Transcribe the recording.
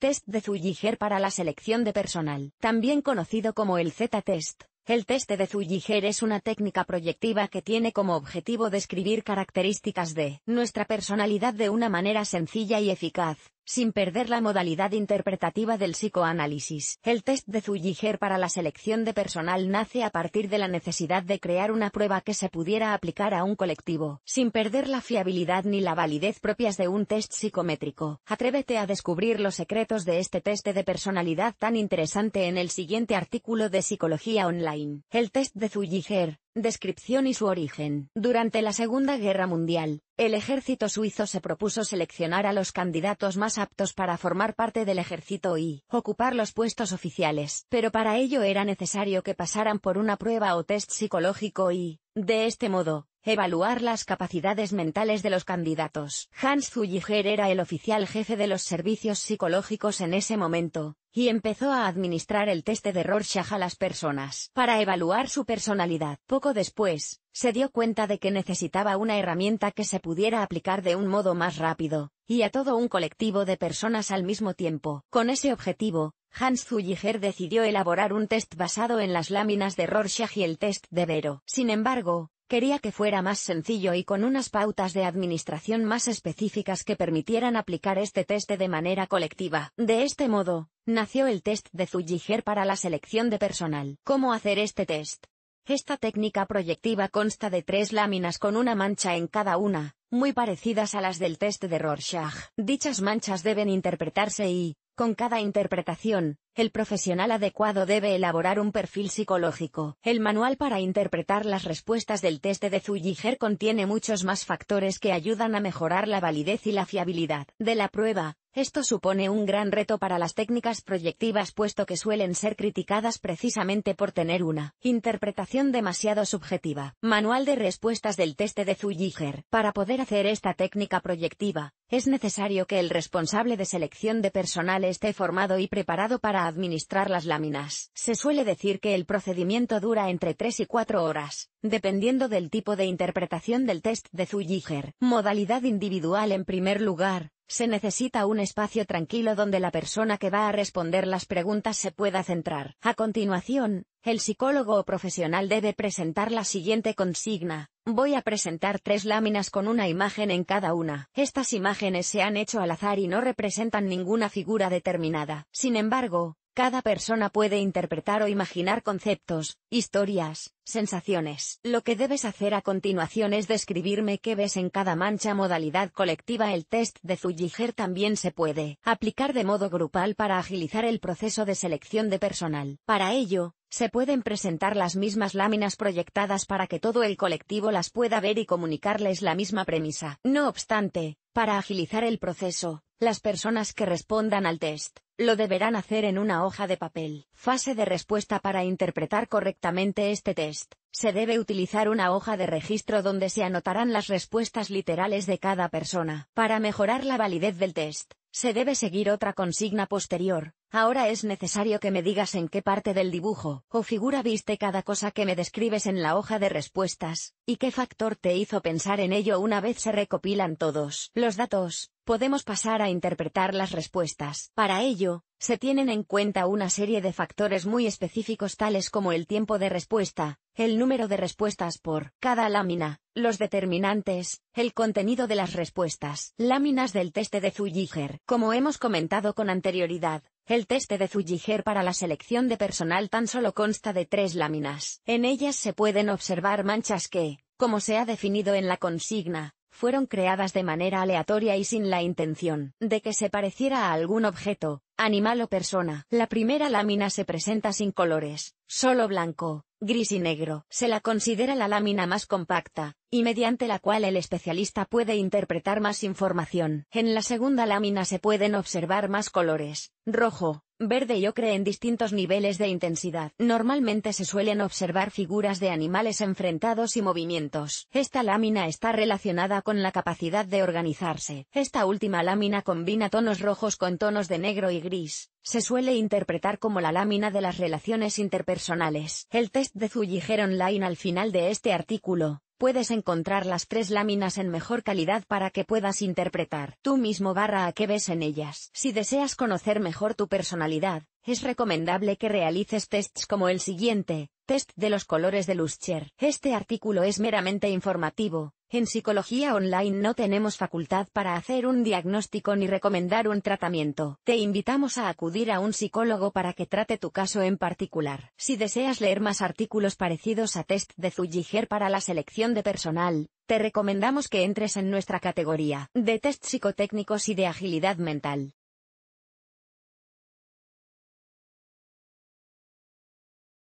Test de Zülliger para la selección de personal, también conocido como el Z-test. El test de Zülliger es una técnica proyectiva que tiene como objetivo describir características de nuestra personalidad de una manera sencilla y eficaz, sin perder la modalidad interpretativa del psicoanálisis. El test de Zülliger para la selección de personal nace a partir de la necesidad de crear una prueba que se pudiera aplicar a un colectivo, sin perder la fiabilidad ni la validez propias de un test psicométrico. Atrévete a descubrir los secretos de este test de personalidad tan interesante en el siguiente artículo de Psicología Online. El test de Zülliger, Descripción y su origen. Durante la Segunda Guerra Mundial, el ejército suizo se propuso seleccionar a los candidatos más aptos para formar parte del ejército y ocupar los puestos oficiales, pero para ello era necesario que pasaran por una prueba o test psicológico y, de este modo, evaluar las capacidades mentales de los candidatos. Hans Zulliger era el oficial jefe de los servicios psicológicos en ese momento, y empezó a administrar el test de Rorschach a las personas para evaluar su personalidad. Poco después, se dio cuenta de que necesitaba una herramienta que se pudiera aplicar de un modo más rápido, y a todo un colectivo de personas al mismo tiempo. Con ese objetivo, Hans Zulliger decidió elaborar un test basado en las láminas de Rorschach y el test de Vero. Sin embargo, quería que fuera más sencillo y con unas pautas de administración más específicas que permitieran aplicar este test de manera colectiva. De este modo, nació el test de Zülliger para la selección de personal. ¿Cómo hacer este test? Esta técnica proyectiva consta de tres láminas con una mancha en cada una, muy parecidas a las del test de Rorschach. Dichas manchas deben interpretarse y, con cada interpretación, el profesional adecuado debe elaborar un perfil psicológico. El manual para interpretar las respuestas del test de Zülliger contiene muchos más factores que ayudan a mejorar la validez y la fiabilidad de la prueba. Esto supone un gran reto para las técnicas proyectivas puesto que suelen ser criticadas precisamente por tener una interpretación demasiado subjetiva. Manual de respuestas del test de Zülliger. Para poder hacer esta técnica proyectiva, es necesario que el responsable de selección de personal esté formado y preparado para administrar las láminas. Se suele decir que el procedimiento dura entre 3 y 4 horas, dependiendo del tipo de interpretación del test de Zülliger. Modalidad individual en primer lugar, se necesita un espacio tranquilo donde la persona que va a responder las preguntas se pueda centrar. A continuación, el psicólogo o profesional debe presentar la siguiente consigna. Voy a presentar tres láminas con una imagen en cada una. Estas imágenes se han hecho al azar y no representan ninguna figura determinada. Sin embargo, cada persona puede interpretar o imaginar conceptos, historias, sensaciones. Lo que debes hacer a continuación es describirme qué ves en cada mancha modalidad colectiva. El test de Zülliger también se puede aplicar de modo grupal para agilizar el proceso de selección de personal. Para ello, se pueden presentar las mismas láminas proyectadas para que todo el colectivo las pueda ver y comunicarles la misma premisa. No obstante, para agilizar el proceso, las personas que respondan al test lo deberán hacer en una hoja de papel. Fase de respuesta Para interpretar correctamente este test, se debe utilizar una hoja de registro donde se anotarán las respuestas literales de cada persona. Para mejorar la validez del test, se debe seguir otra consigna posterior, Ahora es necesario que me digas en qué parte del dibujo o figura viste cada cosa que me describes en la hoja de respuestas, y qué factor te hizo pensar en ello una vez se recopilan todos los datos, podemos pasar a interpretar las respuestas. Para ello, se tienen en cuenta una serie de factores muy específicos tales como el tiempo de respuesta, el número de respuestas por cada lámina, los determinantes, el contenido de las respuestas. Láminas del teste de Zuliger. Como hemos comentado con anterioridad, el teste de Fujiger para la selección de personal tan solo consta de tres láminas. En ellas se pueden observar manchas que, como se ha definido en la consigna, fueron creadas de manera aleatoria y sin la intención de que se pareciera a algún objeto, animal o persona. La primera lámina se presenta sin colores, solo blanco, gris y negro. Se la considera la lámina más compacta, y mediante la cual el especialista puede interpretar más información. En la segunda lámina se pueden observar más colores, rojo, verde y ocre en distintos niveles de intensidad. Normalmente se suelen observar figuras de animales enfrentados y movimientos. Esta lámina está relacionada con la capacidad de organizarse. Esta última lámina combina tonos rojos con tonos de negro y gris. Se suele interpretar como la lámina de las relaciones interpersonales. El test de Zuyiger Online al final de este artículo puedes encontrar las tres láminas en mejor calidad para que puedas interpretar tú mismo barra a qué ves en ellas. Si deseas conocer mejor tu personalidad, es recomendable que realices tests como el siguiente, test de los colores de Luscher. Este artículo es meramente informativo, en psicología online no tenemos facultad para hacer un diagnóstico ni recomendar un tratamiento. Te invitamos a acudir a un psicólogo para que trate tu caso en particular. Si deseas leer más artículos parecidos a test de Zülliger para la selección de personal, te recomendamos que entres en nuestra categoría de test psicotécnicos y de agilidad mental.